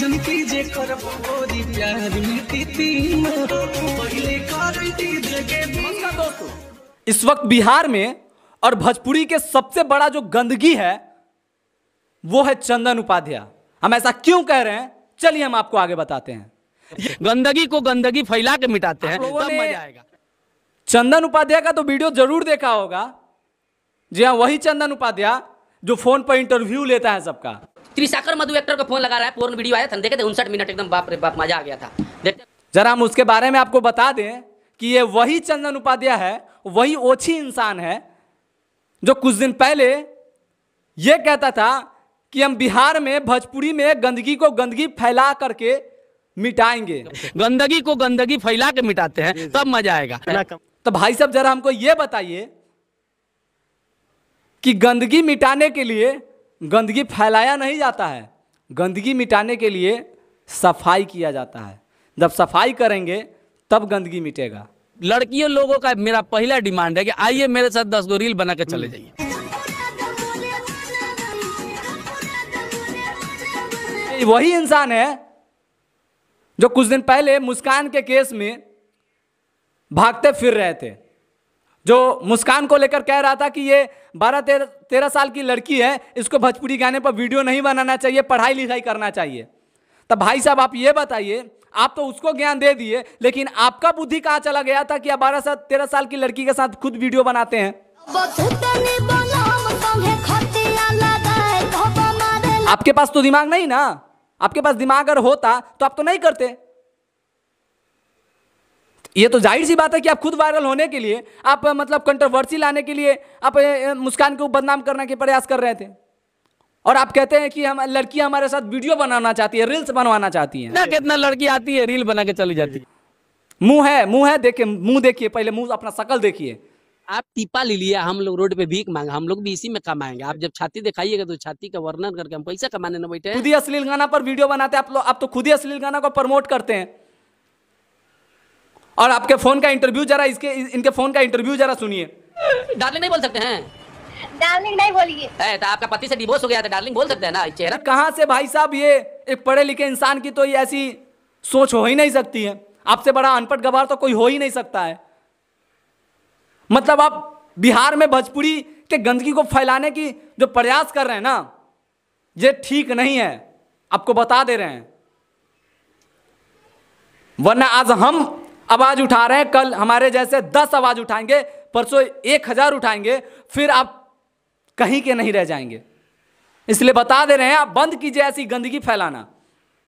जे प्यार पहले करती जगे दोस्तों इस वक्त बिहार में और भोजपुरी के सबसे बड़ा जो गंदगी है वो है चंदन उपाध्याय हम ऐसा क्यों कह रहे हैं चलिए हम आपको आगे बताते हैं गंदगी को गंदगी फैला के मिटाते हैं तब मजा आएगा चंदन उपाध्याय का तो वीडियो जरूर देखा होगा जी हाँ वही चंदन उपाध्याय जो फोन पर इंटरव्यू लेता है सबका त्रिशाकर मधु एक्टर को फोन लगा रहा है पूर्ण वीडियो आया था देखे थे उनसठ मिनट एकदम बाप रे बाप मजा आ गया था देखते जरा हम उसके बारे में आपको बता दें कि ये वही चंदन उपाध्याय है वही ओछी इंसान है जो कुछ दिन पहले ये कहता था कि हम बिहार में भोजपुरी में गंदगी को गंदगी फैला करके मिटाएंगे गंदगी को गंदगी फैला के मिटाते हैं तब मजा आएगा तो, तो भाई साहब जरा हमको ये बताइए कि गंदगी मिटाने के लिए गंदगी फैलाया नहीं जाता है गंदगी मिटाने के लिए सफाई किया जाता है जब सफाई करेंगे तब गंदगी मिटेगा लड़कियों लोगों का मेरा पहला डिमांड है कि आइए मेरे साथ दस गो रील बना के चले हम्म। जाइए वही इंसान है जो कुछ दिन पहले मुस्कान के केस में भागते फिर रहे थे जो मुस्कान को लेकर कह रहा था कि ये बारह तेरह साल की लड़की है इसको भोजपुरी गाने पर वीडियो नहीं बनाना चाहिए पढ़ाई लिखाई करना चाहिए तब भाई साहब आप ये बताइए आप तो उसको ज्ञान दे दिए लेकिन आपका बुद्धि कहाँ चला गया था कि आप बारह साल तेरह साल की लड़की के साथ खुद वीडियो बनाते हैं आपके पास तो दिमाग नहीं ना आपके पास दिमाग अगर होता तो आप तो नहीं करते ये तो जाहिर सी बात है कि आप खुद वायरल होने के लिए आप मतलब कंट्रोवर्सी लाने के लिए आप मुस्कान को बदनाम करने के प्रयास कर रहे थे और आप कहते हैं कि हम लड़कियां हमारे साथ वीडियो बनाना चाहती है रील्स बनवाना चाहती है ना कितना लड़की आती है रील बना के चली जाती है मुंह है मुंह है देखिए मुंह देखिए पहले मुंह अपना शकल देखिए आप टीपा ले लिया हम लोग रोड पे भीख मांगे हम लोग भी इसी में कमाएंगे आप जब छाती दिखाइएगा तो छाती का वर्णन करके हम पैसा कमाने ना बैठे खुद ही अश्लील गाना पर वीडियो बनाते हैं आप लोग आप तो खुद ही अश्लील गाना को प्रमोट करते हैं और आपके फोन का इंटरव्यू जरा इसके इनके फोन का इंटरव्यू जरा सुनिए डार्लिंग नहीं बोल सकते हैं डार्लिंग नहीं बोलिए तो आपका पति से डिवोर्स हो गया था तो डार्लिंग बोल सकते हैं ना चेहरा कहाँ से भाई साहब ये एक पढ़े लिखे इंसान की तो ये ऐसी सोच हो ही नहीं सकती है आपसे बड़ा अनपढ़ गवार तो कोई हो ही नहीं सकता है मतलब आप बिहार में भोजपुरी के गंदगी को फैलाने की जो प्रयास कर रहे हैं ना ये ठीक नहीं है आपको बता दे रहे हैं वरना आज हम आवाज़ उठा रहे हैं कल हमारे जैसे दस आवाज़ उठाएंगे परसों एक हज़ार उठाएंगे फिर आप कहीं के नहीं रह जाएंगे इसलिए बता दे रहे हैं आप बंद कीजिए ऐसी गंदगी फैलाना